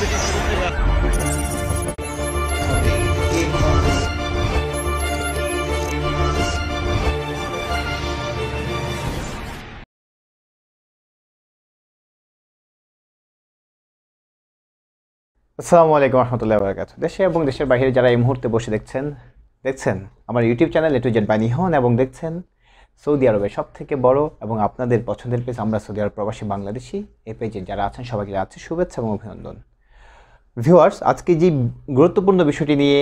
আসসালামু আলাইকুম রহমতুল্লাহ বরকাত দেশে এবং দেশের বাইরে যারা এই মুহূর্তে বসে দেখছেন দেখছেন আমার ইউটিউব চ্যানেল এটু জেন বাই নিহন এবং দেখছেন সৌদি আরবের সব থেকে বড় এবং আপনাদের পছন্দের পেজ আমরা সৌদি আরব প্রবাসী বাংলাদেশি এই পেজে যারা আছেন সবাইকে আছে শুভেচ্ছা এবং অভিনন্দন ভিউয়ার্স আজকে যে গুরুত্বপূর্ণ বিষয়টি নিয়ে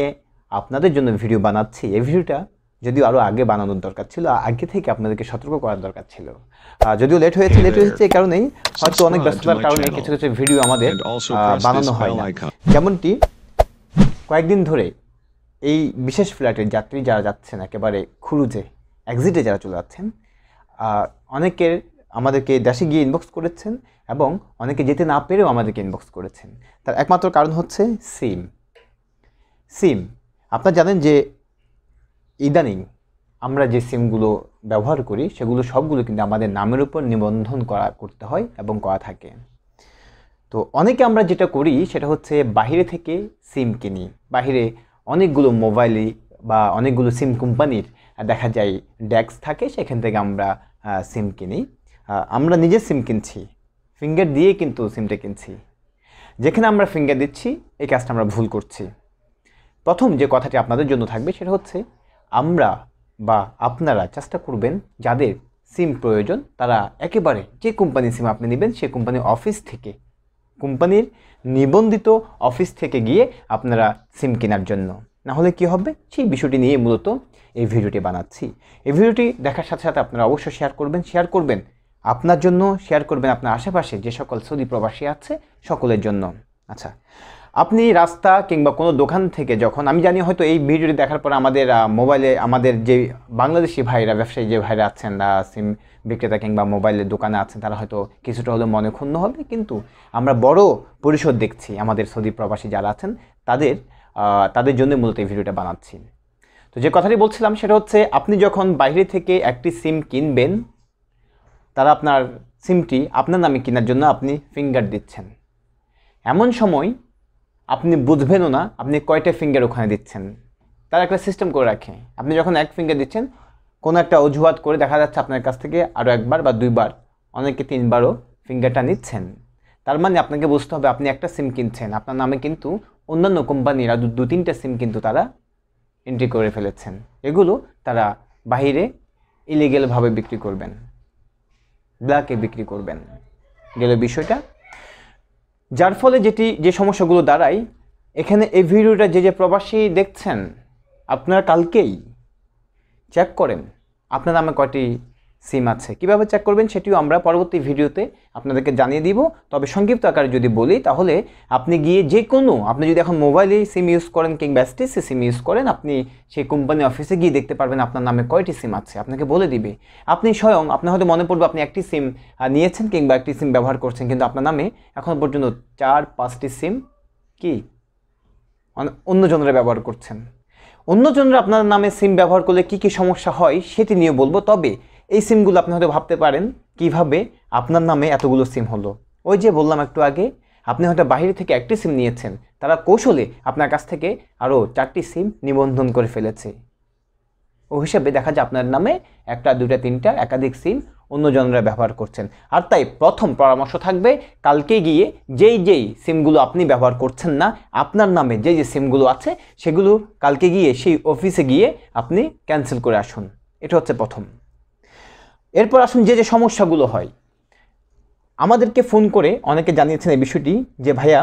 আপনাদের জন্য ভিডিও বানাচ্ছি এই ভিডিওটা যদিও আরও আগে বানানোর দরকার ছিল আগে থেকে আপনাদেরকে সতর্ক করার দরকার ছিল যদিও লেট হয়েছে লেট হয়েছে এই কারণেই হয়তো অনেক ব্যস্ততার কারণে কিছু কিছু ভিডিও আমাদের বানানো হয় না যেমনটি কয়েকদিন ধরে এই বিশেষ ফ্ল্যাটের যাত্রী যারা যাচ্ছেন একেবারে খুরুজে এক্সিটে যারা চলে যাচ্ছেন অনেকের আমাদেরকে দেশে গিয়ে ইনবক্স করেছেন এবং অনেকে যেতে না পেরেও আমাদেরকে ইনবক্স করেছেন তার একমাত্র কারণ হচ্ছে সিম সিম আপনারা জানেন যে ইদানিং আমরা যে সিমগুলো ব্যবহার করি সেগুলো সবগুলো কিন্তু আমাদের নামের উপর নিবন্ধন করা করতে হয় এবং করা থাকে তো অনেকে আমরা যেটা করি সেটা হচ্ছে বাহিরে থেকে সিম কিনি বাহিরে অনেকগুলো মোবাইলই বা অনেকগুলো সিম কোম্পানির দেখা যায় ড্যাক্স থাকে সেখান থেকে আমরা সিম কিনি আমরা নিজে সিম কিনছি ফিঙ্গার দিয়ে কিন্তু সিমটা কিনছি যেখানে আমরা ফিঙ্গার দিচ্ছি এই কাজটা আমরা ভুল করছি প্রথম যে কথাটি আপনাদের জন্য থাকবে সেটা হচ্ছে আমরা বা আপনারা চেষ্টা করবেন যাদের সিম প্রয়োজন তারা একেবারে যে কোম্পানির সিম আপনি নেবেন সেই কোম্পানির অফিস থেকে কোম্পানির নিবন্ধিত অফিস থেকে গিয়ে আপনারা সিম কেনার জন্য না হলে কী হবে সেই বিষয়টি নিয়ে মূলত এই ভিডিওটি বানাচ্ছি এই ভিডিওটি দেখার সাথে সাথে আপনারা অবশ্যই শেয়ার করবেন শেয়ার করবেন আপনার জন্য শেয়ার করবেন আপনার আশেপাশে যে সকল সৌদি প্রবাসী আছে সকলের জন্য আচ্ছা আপনি রাস্তা কিংবা কোনো দোকান থেকে যখন আমি জানি হয়তো এই ভিডিওটি দেখার পর আমাদের মোবাইলে আমাদের যে বাংলাদেশি ভাইরা ব্যবসায়ী যে ভাইরা আছেন সিম বিক্রেতা কিংবা মোবাইলের দোকানে আছেন তারা হয়তো কিছুটা হলেও মনে ক্ষুণ্ণ হবে কিন্তু আমরা বড় পরিশোধ দেখছি আমাদের সৌদি প্রবাসী যারা আছেন তাদের তাদের জন্য মূলত এই ভিডিওটা বানাচ্ছি তো যে কথাটি বলছিলাম সেটা হচ্ছে আপনি যখন বাইরে থেকে একটি সিম কিনবেন তারা আপনার সিমটি আপনার নামে কেনার জন্য আপনি ফিঙ্গার দিচ্ছেন এমন সময় আপনি বুঝবেনও না আপনি কয়টা ফিঙ্গার ওখানে দিচ্ছেন তারা একটা সিস্টেম করে রাখে আপনি যখন এক ফিঙ্গার দিচ্ছেন কোনো একটা অজুহাত করে দেখা যাচ্ছে আপনার কাছ থেকে আরও একবার বা দুইবার অনেকে তিনবারও ফিঙ্গারটা নিচ্ছেন তার মানে আপনাকে বুঝতে হবে আপনি একটা সিম কিনছেন আপনার নামে কিন্তু অন্যান্য কোম্পানিরা দু তিনটা সিম কিন্তু তারা এন্ট্রি করে ফেলেছেন এগুলো তারা বাহিরে ইলিগেলভাবে বিক্রি করবেন ব্ল্যাকে বিক্রি করবেন গেল বিষয়টা যার ফলে যেটি যে সমস্যাগুলো দাঁড়ায় এখানে এই ভিডিওটা যে যে প্রবাসী দেখছেন আপনারা কালকেই চেক করেন আপনারা আমার কয়টি সিম আছে কীভাবে চেক করবেন সেটিও আমরা পরবর্তী ভিডিওতে আপনাদেরকে জানিয়ে দিব তবে সংক্ষিপ্ত আকারে যদি বলি তাহলে আপনি গিয়ে যে কোনো আপনি যদি এখন মোবাইলে সিম ইউজ করেন কিংবা এসটিসি সিম ইউজ করেন আপনি সেই কোম্পানি অফিসে গিয়ে দেখতে পারবেন আপনার নামে কয়টি সিম আছে আপনাকে বলে দিবে আপনি স্বয়ং আপনার হয়তো মনে পড়বে আপনি একটি সিম নিয়েছেন কিংবা একটি সিম ব্যবহার করছেন কিন্তু আপনার নামে এখন পর্যন্ত চার পাঁচটি সিম কি অন্যজনেরা ব্যবহার করছেন অন্যজনরা আপনার নামে সিম ব্যবহার করলে কি কি সমস্যা হয় সেটি নিয়ে বলবো তবে এই সিমগুলো আপনি হয়তো ভাবতে পারেন কিভাবে আপনার নামে এতগুলো সিম হলো ওই যে বললাম একটু আগে আপনি হয়তো বাহিরে থেকে একটি সিম নিয়েছেন তারা কৌশলে আপনার কাছ থেকে আরও চারটি সিম নিবন্ধন করে ফেলেছে ও হিসাবে দেখা যায় আপনার নামে একটা দুটা তিনটা একাধিক সিম অন্যজনরা ব্যবহার করছেন আর তাই প্রথম পরামর্শ থাকবে কালকে গিয়ে যেই যেই সিমগুলো আপনি ব্যবহার করছেন না আপনার নামে যে যে সিমগুলো আছে সেগুলো কালকে গিয়ে সেই অফিসে গিয়ে আপনি ক্যান্সেল করে আসুন এটা হচ্ছে প্রথম এরপর আসুন যে যে সমস্যাগুলো হয় আমাদেরকে ফোন করে অনেকে জানিয়েছেন এই বিষয়টি যে ভাইয়া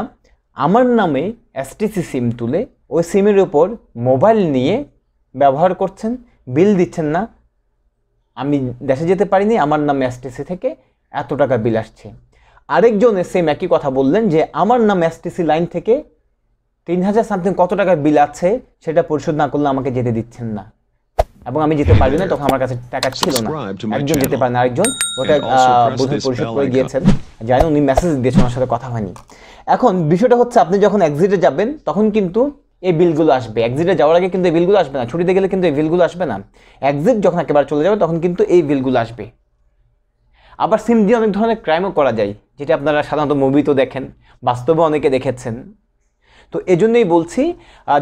আমার নামে এসটিসি সিম তুলে ওই সিমের ওপর মোবাইল নিয়ে ব্যবহার করছেন বিল দিচ্ছেন না আমি দেশে যেতে পারিনি আমার নামে এসটিসি থেকে এত টাকা বিল আসছে আরেকজন সেম একই কথা বললেন যে আমার নাম এসটিসি লাইন থেকে তিন হাজার সামথিং কত টাকার বিল আছে সেটা পরিশোধ না করলে আমাকে যেতে দিচ্ছেন না এবং আমি যেতে পারি না তখন আমার কাছে টাকা ছিল না একজন যেতে পারে না আরেকজন ওটা বোধহয় পরিশোধ করে গিয়েছেন জানেন উনি মেসেজ দিয়েছেন ওনার সাথে কথা হয়নি এখন বিষয়টা হচ্ছে আপনি যখন এক্সিটে যাবেন তখন কিন্তু এই বিলগুলো আসবে এক্সিটে যাওয়ার আগে কিন্তু এই বিলগুলো আসবে না ছুটিতে গেলে কিন্তু এই বিলগুলো আসবে না এক্সিট যখন একেবারে চলে যাবে তখন কিন্তু এই বিলগুলো আসবে আবার সিম দিয়ে অনেক ধরনের ক্রাইমও করা যায় যেটা আপনারা সাধারণত মুভিতেও দেখেন বাস্তবে অনেকে দেখেছেন তো এজন্যই বলছি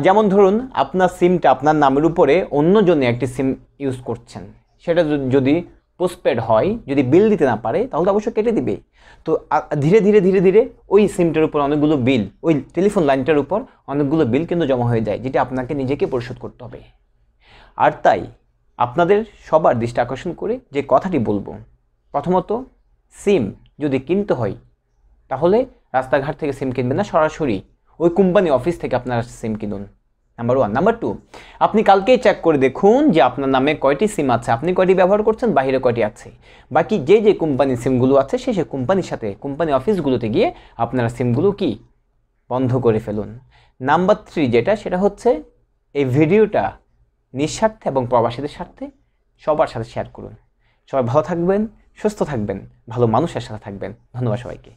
যেমন ধরুন আপনার সিমটা আপনার নামের উপরে অন্যজনে একটি সিম ইউজ করছেন সেটা যদি পোস্টপেড হয় যদি বিল দিতে না পারে তাহলে তো অবশ্যই কেটে দিবে তো ধীরে ধীরে ধীরে ধীরে ওই সিমটার উপর অনেকগুলো বিল ওই টেলিফোন লাইনটার উপর অনেকগুলো বিল কিন্তু জমা হয়ে যায় যেটা আপনাকে নিজেকে পরিশোধ করতে হবে আর তাই আপনাদের সবার দৃষ্টি আকর্ষণ করে যে কথাটি বলবো প্রথমত সিম যদি কিনতে হয় তাহলে রাস্তাঘাট থেকে সিম কিনবেন না সরাসরি ওই কোম্পানি অফিস থেকে আপনারা সিম কিনুন নাম্বার ওয়ান নাম্বার টু আপনি কালকেই চেক করে দেখুন যে আপনার নামে কয়টি সিম আছে আপনি কয়টি ব্যবহার করছেন বাহিরে কয়টি আছে বাকি যে যে কোম্পানির সিমগুলো আছে সেই সেই কোম্পানির সাথে কোম্পানি অফিসগুলোতে গিয়ে আপনারা সিমগুলো কি বন্ধ করে ফেলুন নাম্বার থ্রি যেটা সেটা হচ্ছে এই ভিডিওটা নিঃস্বার্থে এবং প্রবাসীদের স্বার্থে সবার সাথে শেয়ার করুন সবাই ভালো থাকবেন সুস্থ থাকবেন ভালো মানুষের সাথে থাকবেন ধন্যবাদ সবাইকে